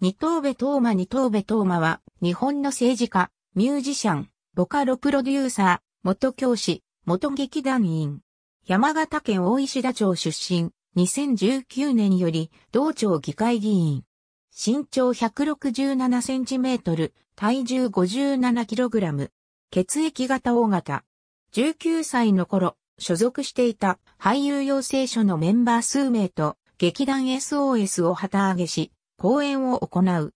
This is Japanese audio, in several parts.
二頭部東馬二頭部東馬は、日本の政治家、ミュージシャン、ボカロプロデューサー、元教師、元劇団員。山形県大石田町出身、2019年より、道町議会議員。身長167センチメートル、体重57キログラム。血液型大型。19歳の頃、所属していた俳優養成所のメンバー数名と劇団 SOS を旗揚げし、公演を行う。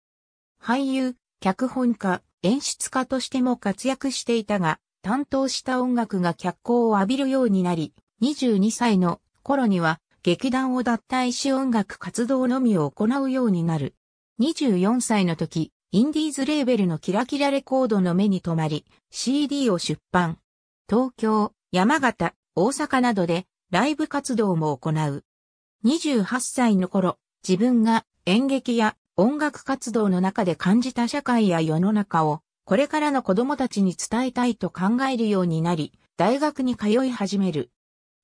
俳優、脚本家、演出家としても活躍していたが、担当した音楽が脚光を浴びるようになり、22歳の頃には劇団を脱退し音楽活動のみを行うようになる。24歳の時、インディーズレーベルのキラキラレコードの目に留まり、CD を出版。東京、山形、大阪などでライブ活動も行う。28歳の頃、自分が演劇や音楽活動の中で感じた社会や世の中を、これからの子供たちに伝えたいと考えるようになり、大学に通い始める。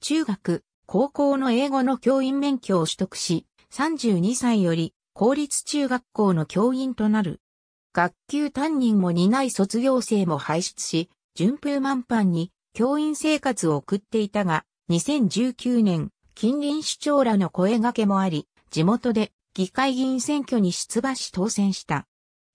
中学、高校の英語の教員免許を取得し、32歳より公立中学校の教員となる。学級担任も担い卒業生も輩出し、順風満帆に教員生活を送っていたが、2019年、近隣市長らの声掛けもあり、地元で議会議員選挙に出馬し当選した。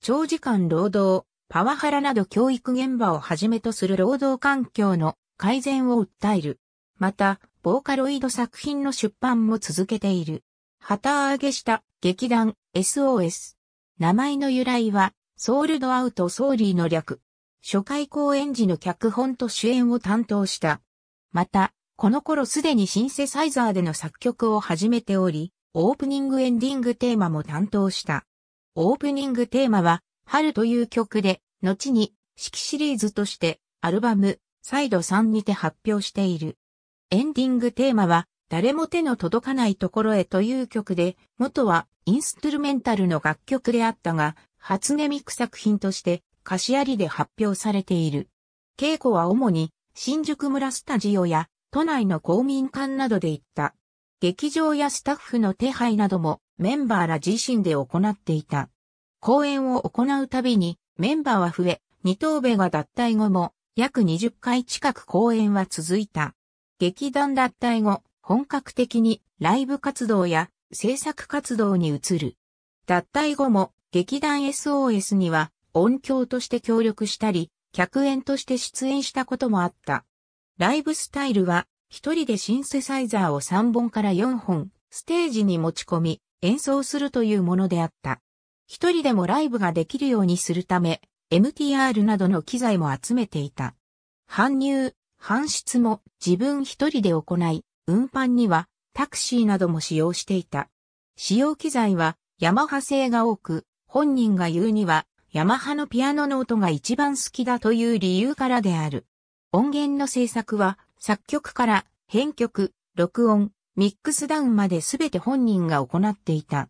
長時間労働、パワハラなど教育現場をはじめとする労働環境の改善を訴える。また、ボーカロイド作品の出版も続けている。旗揚げした劇団 SOS。名前の由来は、ソールドアウトソーリーの略。初回公演時の脚本と主演を担当した。また、この頃すでにシンセサイザーでの作曲を始めており、オープニングエンディングテーマも担当した。オープニングテーマは、春という曲で、後に、式シリーズとして、アルバム、サイド3にて発表している。エンディングテーマは、誰も手の届かないところへという曲で、元はインストゥルメンタルの楽曲であったが、初音ミク作品として歌詞ありで発表されている。稽古は主に新宿村スタジオや都内の公民館などで行った。劇場やスタッフの手配などもメンバーら自身で行っていた。公演を行うたびにメンバーは増え、二等部が脱退後も約20回近く公演は続いた。劇団脱退後、本格的にライブ活動や制作活動に移る。脱退後も劇団 SOS には音響として協力したり、客演として出演したこともあった。ライブスタイルは一人でシンセサイザーを3本から4本、ステージに持ち込み、演奏するというものであった。一人でもライブができるようにするため、MTR などの機材も集めていた。搬入、搬出も自分一人で行い、運搬にはタクシーなども使用していた。使用機材はヤマハ製が多く、本人が言うにはヤマハのピアノの音が一番好きだという理由からである。音源の制作は作曲から編曲、録音、ミックスダウンまで全て本人が行っていた。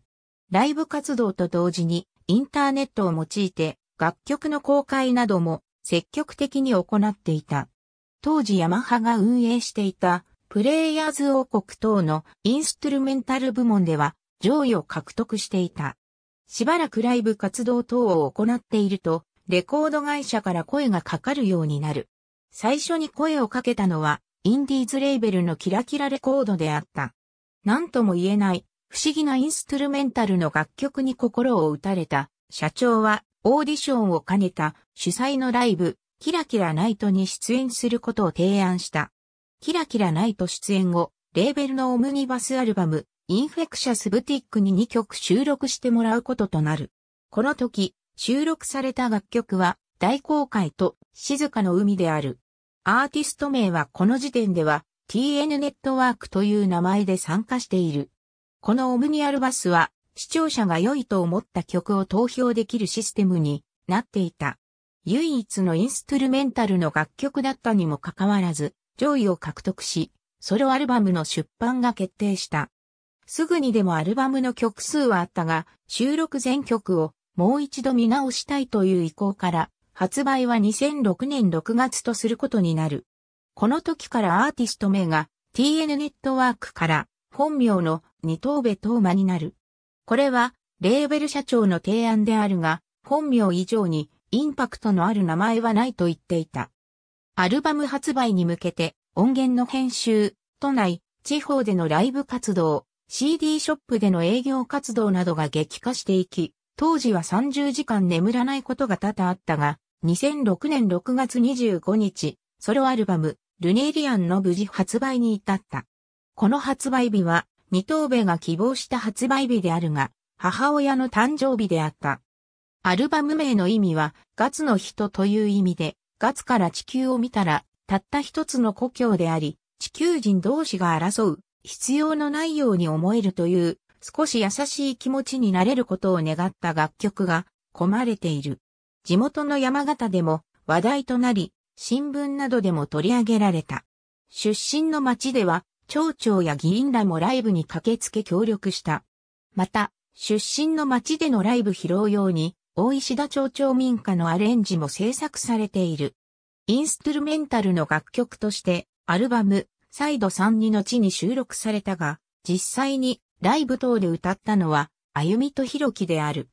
ライブ活動と同時にインターネットを用いて楽曲の公開なども積極的に行っていた。当時ヤマハが運営していたプレイヤーズ王国等のインストゥルメンタル部門では上位を獲得していた。しばらくライブ活動等を行っているとレコード会社から声がかかるようになる。最初に声をかけたのは、インディーズレーベルのキラキラレコードであった。なんとも言えない、不思議なインストゥルメンタルの楽曲に心を打たれた、社長は、オーディションを兼ねた主催のライブ、キラキラナイトに出演することを提案した。キラキラナイト出演後、レーベルのオムニバスアルバム、インフェクシャスブティックに2曲収録してもらうこととなる。この時、収録された楽曲は、大航海と静かの海である。アーティスト名はこの時点では TN ネットワークという名前で参加している。このオムニアルバスは視聴者が良いと思った曲を投票できるシステムになっていた。唯一のインストゥルメンタルの楽曲だったにもかかわらず上位を獲得し、ソロアルバムの出版が決定した。すぐにでもアルバムの曲数はあったが、収録全曲をもう一度見直したいという意向から、発売は2006年6月とすることになる。この時からアーティスト名が TN ネットワークから本名の二等部東馬になる。これはレーベル社長の提案であるが、本名以上にインパクトのある名前はないと言っていた。アルバム発売に向けて音源の編集、都内、地方でのライブ活動、CD ショップでの営業活動などが激化していき、当時は30時間眠らないことが多々あったが、2006年6月25日、ソロアルバム、ルネリアンの無事発売に至った。この発売日は、二等米が希望した発売日であるが、母親の誕生日であった。アルバム名の意味は、ガツの人という意味で、ガツから地球を見たら、たった一つの故郷であり、地球人同士が争う、必要のないように思えるという、少し優しい気持ちになれることを願った楽曲が、込まれている。地元の山形でも話題となり、新聞などでも取り上げられた。出身の町では、町長や議員らもライブに駆けつけ協力した。また、出身の町でのライブ披露用に、大石田町長民家のアレンジも制作されている。インストゥルメンタルの楽曲として、アルバム、サイド32の地に収録されたが、実際にライブ等で歌ったのは、あゆみとひろきである。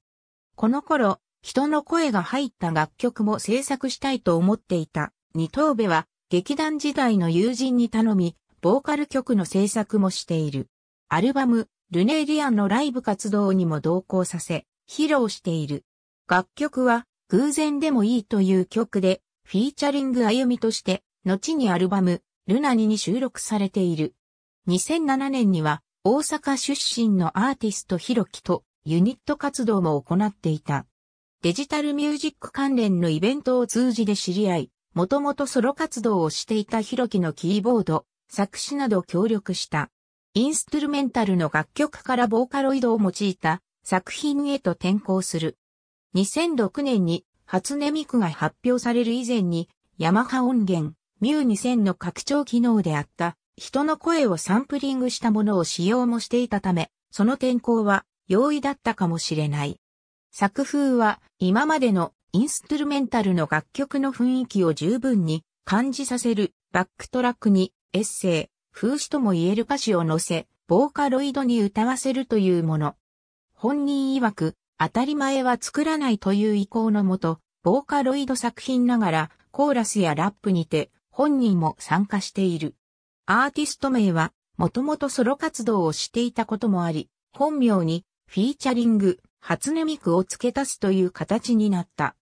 この頃、人の声が入った楽曲も制作したいと思っていた。二頭部は劇団時代の友人に頼み、ボーカル曲の制作もしている。アルバム、ルネリアンのライブ活動にも同行させ、披露している。楽曲は、偶然でもいいという曲で、フィーチャリング歩みとして、後にアルバム、ルナニに収録されている。2007年には、大阪出身のアーティストヒロキとユニット活動も行っていた。デジタルミュージック関連のイベントを通じて知り合い、もともとソロ活動をしていたヒロキのキーボード、作詞など協力した。インストゥルメンタルの楽曲からボーカロイドを用いた作品へと転向する。2006年に初音ミクが発表される以前に、ヤマハ音源、ミュー2000の拡張機能であった人の声をサンプリングしたものを使用もしていたため、その転向は容易だったかもしれない。作風は今までのインストゥルメンタルの楽曲の雰囲気を十分に感じさせるバックトラックにエッセイ、風刺とも言える歌詞を載せ、ボーカロイドに歌わせるというもの。本人曰く、当たり前は作らないという意向のもと、ボーカロイド作品ながら、コーラスやラップにて、本人も参加している。アーティスト名は、もともとソロ活動をしていたこともあり、本名に、フィーチャリング、初音ミクを付け足すという形になった。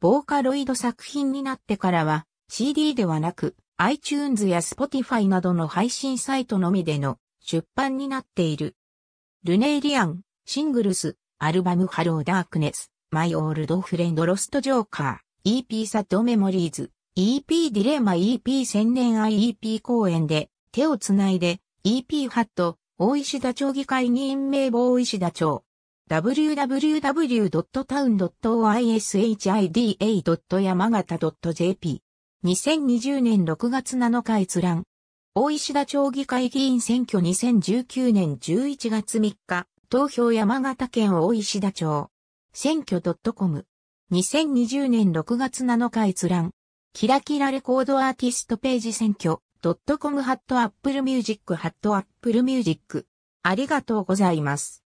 ボーカロイド作品になってからは CD ではなく iTunes や Spotify などの配信サイトのみでの出版になっている。ルネイリアン、シングルス、アルバムハローダークネス、マイオールドフレンドロストジョーカー、EP サッドメモリーズ、EP ディレマ EP 千年愛 EP 公演で手をつないで EP ハット、大石田町議会議員名簿大石田町。www.town.oishida.yamagata.jp。2020年6月7日閲覧。大石田町議会議員選挙2019年11月3日。投票山形県大石田町。選挙 .com。2020年6月7日閲覧。キラキラレコードアーティストページ選挙。.com ハットアップルミュージックハットアップルミュージック。ありがとうございます。